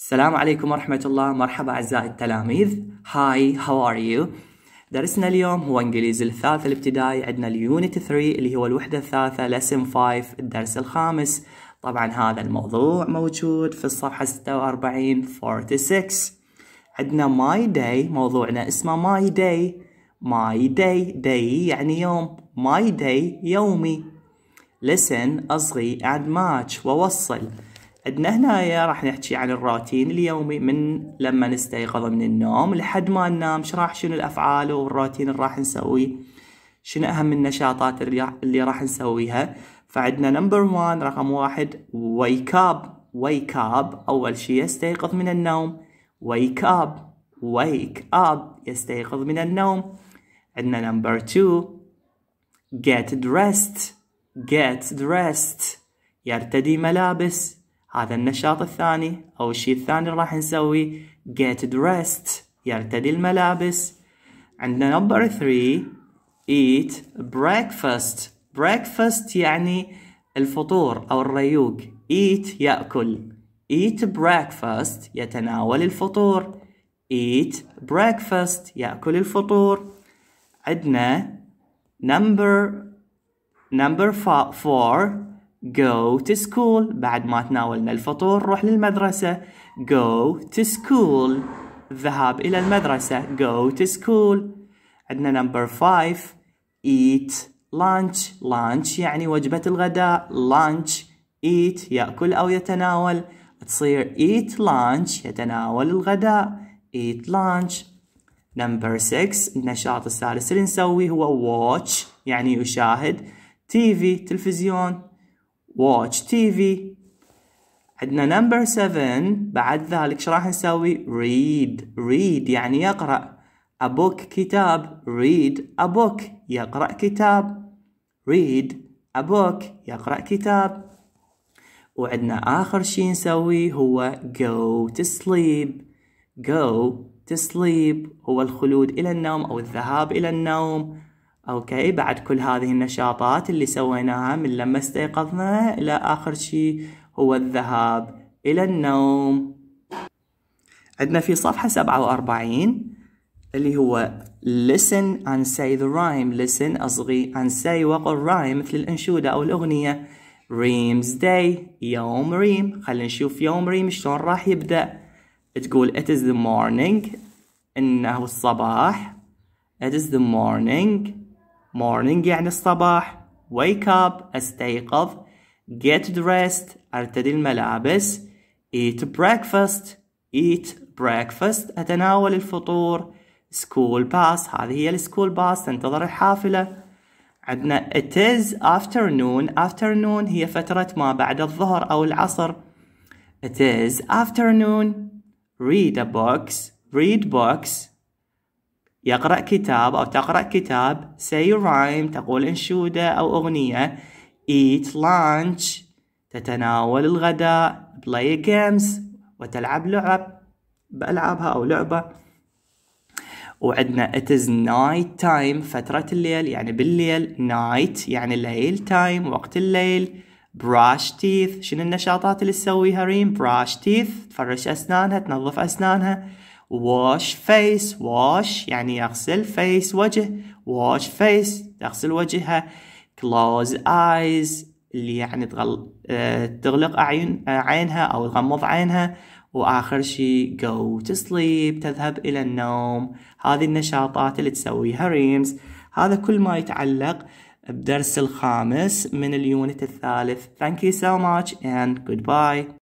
السلام عليكم ورحمة الله مرحبا أعزائي التلاميذ هاي هاو ار يو درسنا اليوم هو إنجليزي الثالث الابتدائي عندنا اليونت 3 اللي هو الوحدة الثالثة لسن 5 الدرس الخامس طبعا هذا الموضوع موجود في الصفحة 46 46 عندنا ماي داي موضوعنا اسمه ماي داي ماي داي داي يعني يوم ماي داي يومي لسن أصغي اد ماتش ووصل عندنا هنا راح نحكي عن الروتين اليومي من لما نستيقظ من النوم لحد ما ننام شو راح شنو الافعال والروتين اللي راح نسويه شنو اهم النشاطات اللي راح نسويها فعندنا نمبر 1 رقم واحد ويك اب ويك اب اول شيء يستيقظ من النوم ويك اب ويك اب يستيقظ من النوم عندنا نمبر 2 get dressed get dressed يرتدي ملابس هذا النشاط الثاني أو الشيء الثاني اللي راح نسويه get dressed يرتدي الملابس عندنا number three eat breakfast breakfast يعني الفطور أو الريوق eat يأكل eat breakfast يتناول الفطور eat breakfast يأكل الفطور عندنا number number four go to school بعد ما تناولنا الفطور نروح للمدرسة go to school الذهاب إلى المدرسة go to school عندنا number five eat lunch lunch يعني وجبة الغداء lunch eat يأكل أو يتناول تصير eat lunch يتناول الغداء eat lunch number six النشاط الثالث اللي نسويه هو watch يعني يشاهد تي في تلفزيون watch TV عندنا number seven بعد ذلك شو راح نسوي read read يعني يقرأ a book كتاب read a book يقرأ كتاب read a book يقرأ كتاب وعندنا آخر شي نسويه هو go to sleep go to sleep هو الخلود إلى النوم أو الذهاب إلى النوم اوكي بعد كل هذه النشاطات اللي سويناها من لما استيقظنا الى اخر شيء هو الذهاب الى النوم عندنا في صفحة 47 اللي هو listen and say the rhyme listen أصغي and say وقل rhyme مثل الأنشودة أو الأغنية ريمز داي يوم ريم خلينا نشوف يوم ريم شلون راح يبدأ تقول it is the morning إنه الصباح it is the morning morning يعني الصباح wake up استيقظ get dressed ارتدي الملابس eat breakfast eat breakfast اتناول الفطور school bus هذه هي السكول باس تنتظر الحافلة عندنا it is afternoon afternoon هي فترة ما بعد الظهر أو العصر it is afternoon read a box read books يقرأ كتاب أو تقرأ كتاب say rhyme تقول أنشودة أو أغنية eat lunch تتناول الغداء play games وتلعب لعب بألعابها أو لعبة وعندنا it is night time فترة الليل يعني بالليل night يعني الليل time وقت الليل brush teeth شنو النشاطات اللي تسويها ريم brush teeth تفرش أسنانها تنظف أسنانها wash face wash يعني يغسل face وجه wash face تغسل وجهها close eyes اللي يعني تغل... آه، تغلق أعين آه، عينها أو تغمض عينها وآخر شي go to sleep تذهب إلى النوم هذه النشاطات اللي تسويها ريمز هذا كل ما يتعلق بدرس الخامس من اليونت الثالث Thank you so much and goodbye